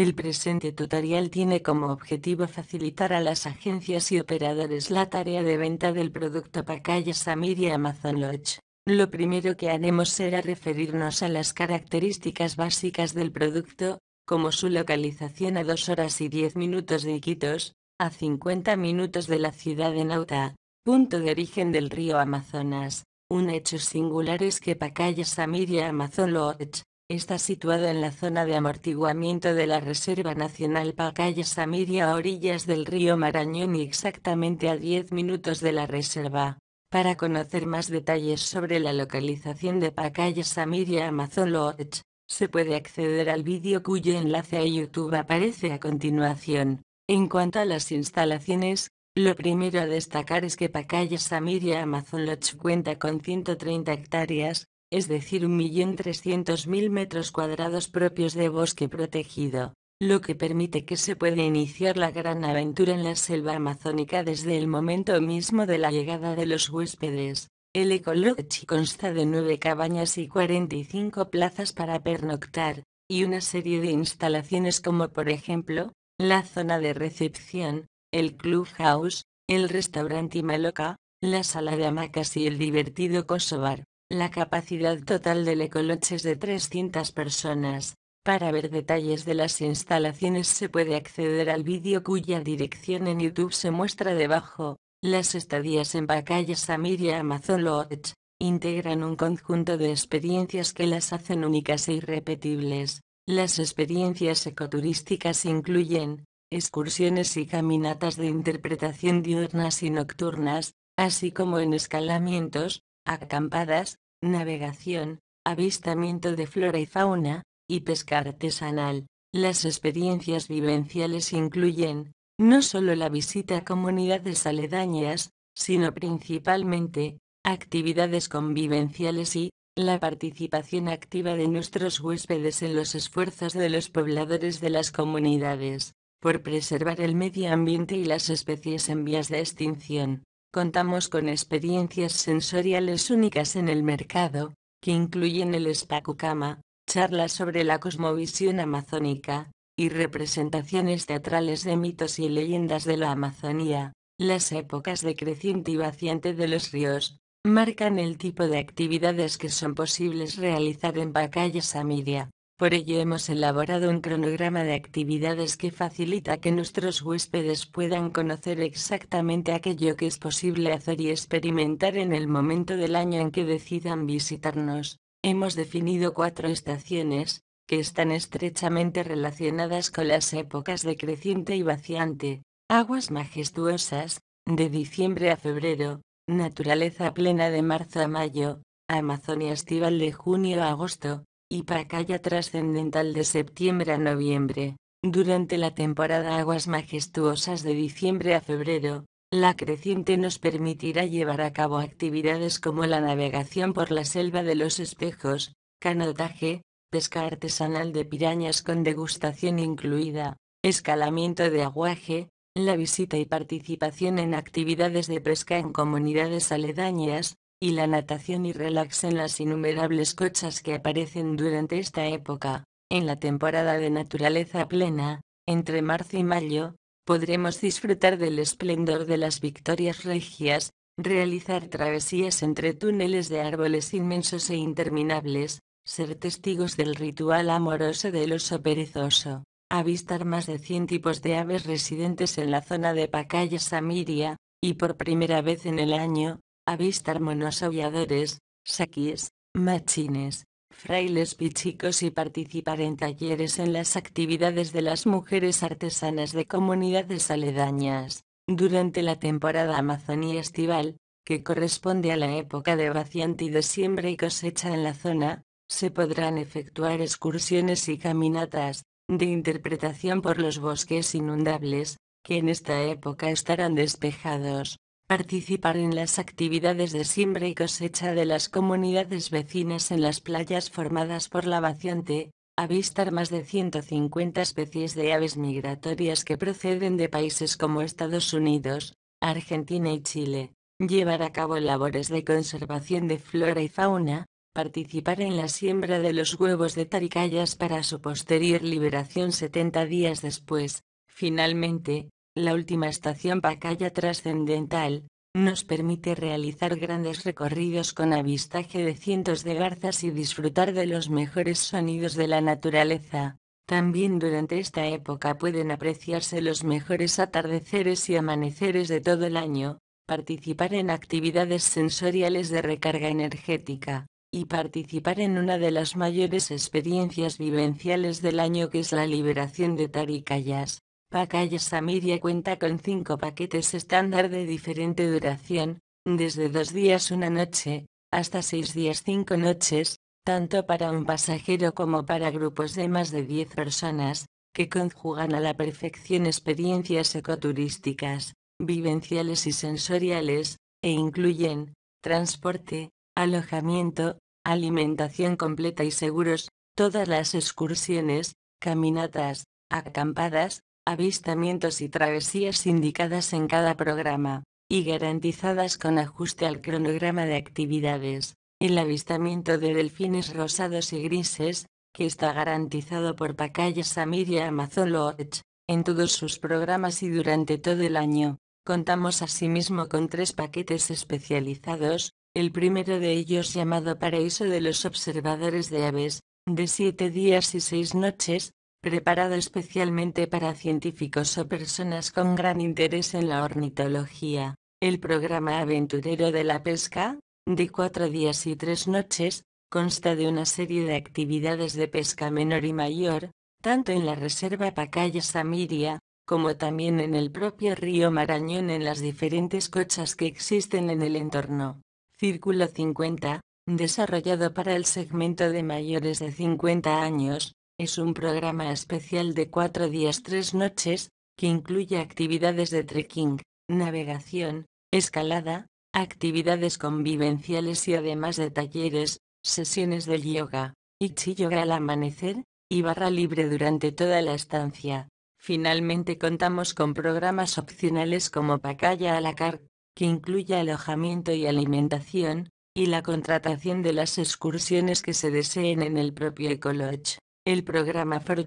El presente tutorial tiene como objetivo facilitar a las agencias y operadores la tarea de venta del producto Pacaya Samir Amazon Lodge. Lo primero que haremos será referirnos a las características básicas del producto, como su localización a 2 horas y 10 minutos de Iquitos, a 50 minutos de la ciudad de Nauta, punto de origen del río Amazonas. Un hecho singular es que Pacaya Samir Amazon Lodge Está situado en la zona de amortiguamiento de la Reserva Nacional Pacaya Samiria a orillas del río Marañón y exactamente a 10 minutos de la reserva. Para conocer más detalles sobre la localización de Pacaya Samiria Amazon Lodge, se puede acceder al vídeo cuyo enlace a YouTube aparece a continuación. En cuanto a las instalaciones, lo primero a destacar es que Pacaya Samiria Amazon Lodge cuenta con 130 hectáreas, es decir 1.300.000 metros cuadrados propios de bosque protegido, lo que permite que se pueda iniciar la gran aventura en la selva amazónica desde el momento mismo de la llegada de los huéspedes. El ecologici consta de nueve cabañas y 45 plazas para pernoctar, y una serie de instalaciones como por ejemplo, la zona de recepción, el clubhouse, el restaurante Maloca, la sala de hamacas y el divertido Kosovar. La capacidad total del ecoloche es de 300 personas. Para ver detalles de las instalaciones se puede acceder al vídeo cuya dirección en YouTube se muestra debajo. Las estadías en Bacaya Samir y Amazon Lodge integran un conjunto de experiencias que las hacen únicas e irrepetibles. Las experiencias ecoturísticas incluyen excursiones y caminatas de interpretación diurnas y nocturnas, así como en escalamientos, acampadas, navegación, avistamiento de flora y fauna, y pesca artesanal. Las experiencias vivenciales incluyen, no solo la visita a comunidades aledañas, sino principalmente, actividades convivenciales y, la participación activa de nuestros huéspedes en los esfuerzos de los pobladores de las comunidades, por preservar el medio ambiente y las especies en vías de extinción. Contamos con experiencias sensoriales únicas en el mercado, que incluyen el Spacucama, charlas sobre la cosmovisión amazónica, y representaciones teatrales de mitos y leyendas de la Amazonía. Las épocas de creciente y vaciante de los ríos, marcan el tipo de actividades que son posibles realizar en Bacalles Samiria. Por ello hemos elaborado un cronograma de actividades que facilita que nuestros huéspedes puedan conocer exactamente aquello que es posible hacer y experimentar en el momento del año en que decidan visitarnos. Hemos definido cuatro estaciones, que están estrechamente relacionadas con las épocas de creciente y vaciante, aguas majestuosas, de diciembre a febrero, naturaleza plena de marzo a mayo, Amazonia estival de junio a agosto, y Pacaya trascendental de septiembre a noviembre. Durante la temporada Aguas Majestuosas de diciembre a febrero, la creciente nos permitirá llevar a cabo actividades como la navegación por la selva de los espejos, canotaje, pesca artesanal de pirañas con degustación incluida, escalamiento de aguaje, la visita y participación en actividades de pesca en comunidades aledañas, y la natación y relax en las innumerables cochas que aparecen durante esta época. En la temporada de naturaleza plena, entre marzo y mayo, podremos disfrutar del esplendor de las victorias regias, realizar travesías entre túneles de árboles inmensos e interminables, ser testigos del ritual amoroso del oso perezoso, avistar más de 100 tipos de aves residentes en la zona de Pacaya Samiria, y por primera vez en el año, avistar monos aulladores, saquís, machines, frailes pichicos y participar en talleres en las actividades de las mujeres artesanas de comunidades aledañas, durante la temporada amazonía estival, que corresponde a la época de vaciante y de siembra y cosecha en la zona, se podrán efectuar excursiones y caminatas, de interpretación por los bosques inundables, que en esta época estarán despejados, Participar en las actividades de siembra y cosecha de las comunidades vecinas en las playas formadas por la vaciante, avistar más de 150 especies de aves migratorias que proceden de países como Estados Unidos, Argentina y Chile, llevar a cabo labores de conservación de flora y fauna, participar en la siembra de los huevos de taricayas para su posterior liberación 70 días después. Finalmente, la última estación Pacaya Trascendental, nos permite realizar grandes recorridos con avistaje de cientos de garzas y disfrutar de los mejores sonidos de la naturaleza. También durante esta época pueden apreciarse los mejores atardeceres y amaneceres de todo el año, participar en actividades sensoriales de recarga energética, y participar en una de las mayores experiencias vivenciales del año que es la liberación de taricayas. Pacaya Samiria cuenta con cinco paquetes estándar de diferente duración, desde dos días una noche, hasta seis días cinco noches, tanto para un pasajero como para grupos de más de 10 personas, que conjugan a la perfección experiencias ecoturísticas, vivenciales y sensoriales, e incluyen transporte, alojamiento, alimentación completa y seguros, todas las excursiones, caminatas, acampadas, avistamientos y travesías indicadas en cada programa, y garantizadas con ajuste al cronograma de actividades. El avistamiento de delfines rosados y grises, que está garantizado por Pacaya Samir y Amazon Lodge, en todos sus programas y durante todo el año. Contamos asimismo con tres paquetes especializados, el primero de ellos llamado Paraíso de los Observadores de Aves, de siete días y seis noches, preparado especialmente para científicos o personas con gran interés en la ornitología. El programa aventurero de la pesca, de cuatro días y tres noches, consta de una serie de actividades de pesca menor y mayor, tanto en la Reserva Pacaya Samiria, como también en el propio río Marañón en las diferentes cochas que existen en el entorno. Círculo 50, desarrollado para el segmento de mayores de 50 años, es un programa especial de cuatro días tres noches, que incluye actividades de trekking, navegación, escalada, actividades convivenciales y además de talleres, sesiones de yoga, y chi yoga al amanecer, y barra libre durante toda la estancia. Finalmente contamos con programas opcionales como Pacaya a la car, que incluye alojamiento y alimentación, y la contratación de las excursiones que se deseen en el propio Ecolodge. El programa For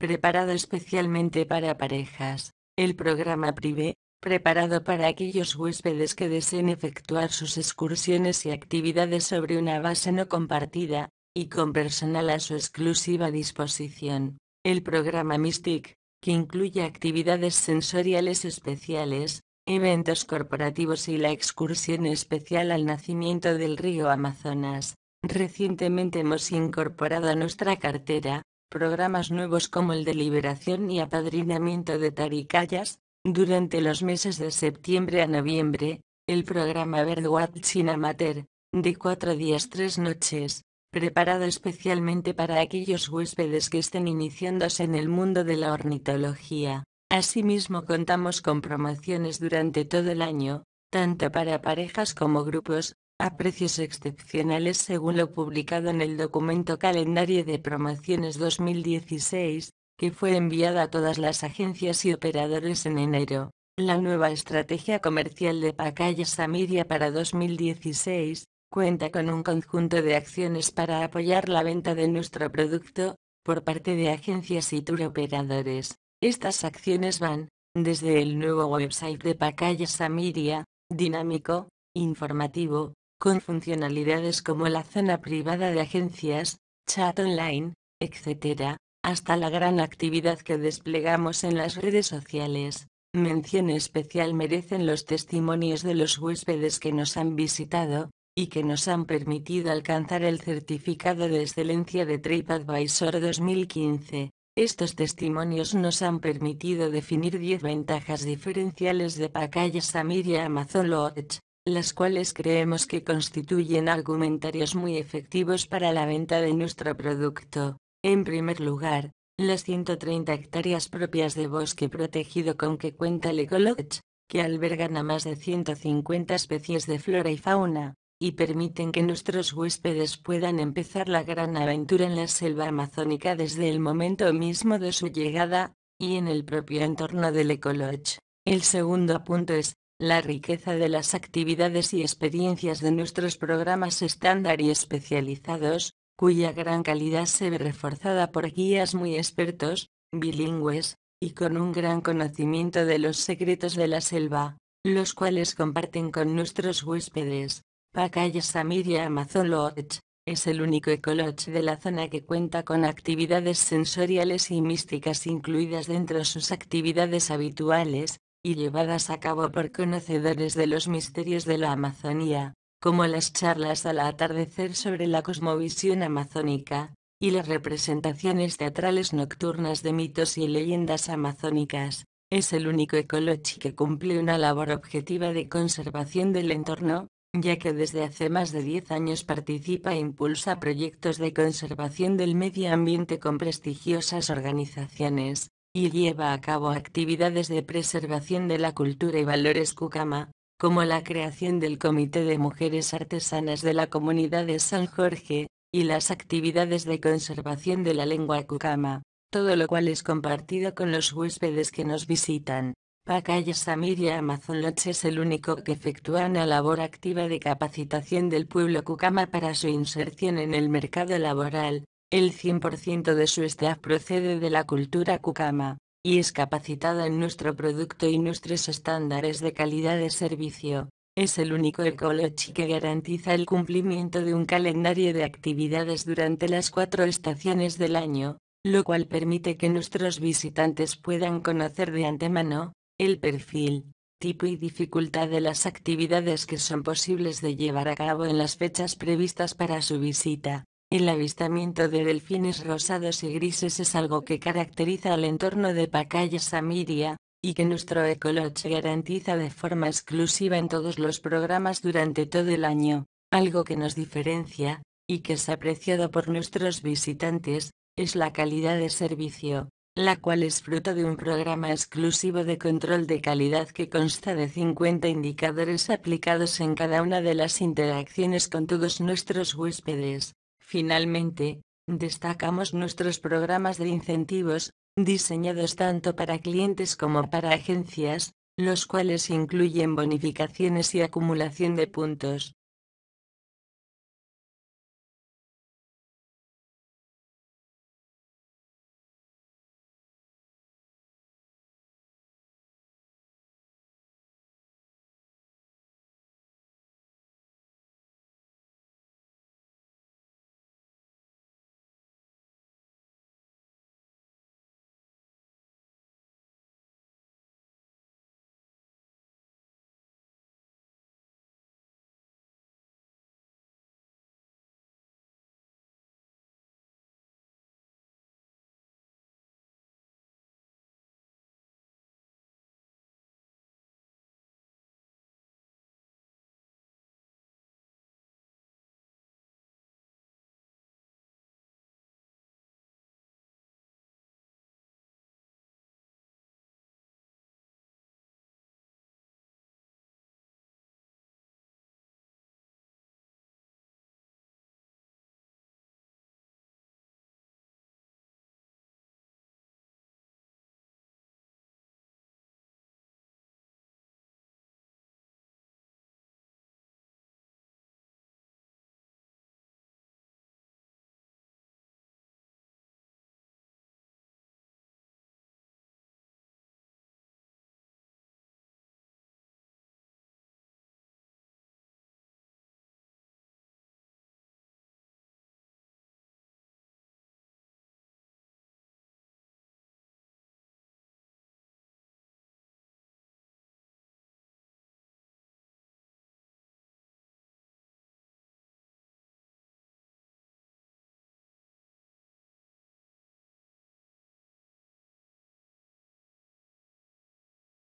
preparado especialmente para parejas. El programa Privé, preparado para aquellos huéspedes que deseen efectuar sus excursiones y actividades sobre una base no compartida, y con personal a su exclusiva disposición. El programa Mystic, que incluye actividades sensoriales especiales, eventos corporativos y la excursión especial al nacimiento del río Amazonas. Recientemente hemos incorporado a nuestra cartera, programas nuevos como el de liberación y apadrinamiento de taricayas, durante los meses de septiembre a noviembre, el programa Birdwatching Amateur, de cuatro días tres noches, preparado especialmente para aquellos huéspedes que estén iniciándose en el mundo de la ornitología. Asimismo contamos con promociones durante todo el año, tanto para parejas como grupos, a precios excepcionales según lo publicado en el documento Calendario de Promociones 2016, que fue enviada a todas las agencias y operadores en enero. La nueva estrategia comercial de Pacaya Samiria para 2016 cuenta con un conjunto de acciones para apoyar la venta de nuestro producto por parte de agencias y tour operadores. Estas acciones van desde el nuevo website de Pacaya Samiria, dinámico, informativo, con funcionalidades como la zona privada de agencias, chat online, etc., hasta la gran actividad que desplegamos en las redes sociales. Mención especial merecen los testimonios de los huéspedes que nos han visitado, y que nos han permitido alcanzar el certificado de excelencia de TripAdvisor 2015. Estos testimonios nos han permitido definir 10 ventajas diferenciales de Pacaya Samir y Amazon Lodge las cuales creemos que constituyen argumentarios muy efectivos para la venta de nuestro producto. En primer lugar, las 130 hectáreas propias de bosque protegido con que cuenta el Ecolodge, que albergan a más de 150 especies de flora y fauna, y permiten que nuestros huéspedes puedan empezar la gran aventura en la selva amazónica desde el momento mismo de su llegada, y en el propio entorno del Ecolodge. El segundo punto es, la riqueza de las actividades y experiencias de nuestros programas estándar y especializados, cuya gran calidad se ve reforzada por guías muy expertos, bilingües, y con un gran conocimiento de los secretos de la selva, los cuales comparten con nuestros huéspedes. Pacaya Samiria Amazon Lodge, es el único ecolodge de la zona que cuenta con actividades sensoriales y místicas incluidas dentro de sus actividades habituales, y llevadas a cabo por conocedores de los misterios de la Amazonía, como las charlas al atardecer sobre la cosmovisión amazónica, y las representaciones teatrales nocturnas de mitos y leyendas amazónicas, es el único ecolochi que cumple una labor objetiva de conservación del entorno, ya que desde hace más de 10 años participa e impulsa proyectos de conservación del medio ambiente con prestigiosas organizaciones, y lleva a cabo actividades de preservación de la cultura y valores Cucama, como la creación del Comité de Mujeres Artesanas de la Comunidad de San Jorge, y las actividades de conservación de la lengua Cucama, todo lo cual es compartido con los huéspedes que nos visitan. Pacaya Samir y Amazon Lodge es el único que efectúa una labor activa de capacitación del pueblo Cucama para su inserción en el mercado laboral, el 100% de su staff procede de la cultura Kukama, y es capacitada en nuestro producto y nuestros estándares de calidad de servicio. Es el único ecology que garantiza el cumplimiento de un calendario de actividades durante las cuatro estaciones del año, lo cual permite que nuestros visitantes puedan conocer de antemano, el perfil, tipo y dificultad de las actividades que son posibles de llevar a cabo en las fechas previstas para su visita. El avistamiento de delfines rosados y grises es algo que caracteriza al entorno de Pacaya Samiria, y que nuestro Ecolodge garantiza de forma exclusiva en todos los programas durante todo el año, algo que nos diferencia, y que es apreciado por nuestros visitantes, es la calidad de servicio, la cual es fruto de un programa exclusivo de control de calidad que consta de 50 indicadores aplicados en cada una de las interacciones con todos nuestros huéspedes, Finalmente, destacamos nuestros programas de incentivos, diseñados tanto para clientes como para agencias, los cuales incluyen bonificaciones y acumulación de puntos.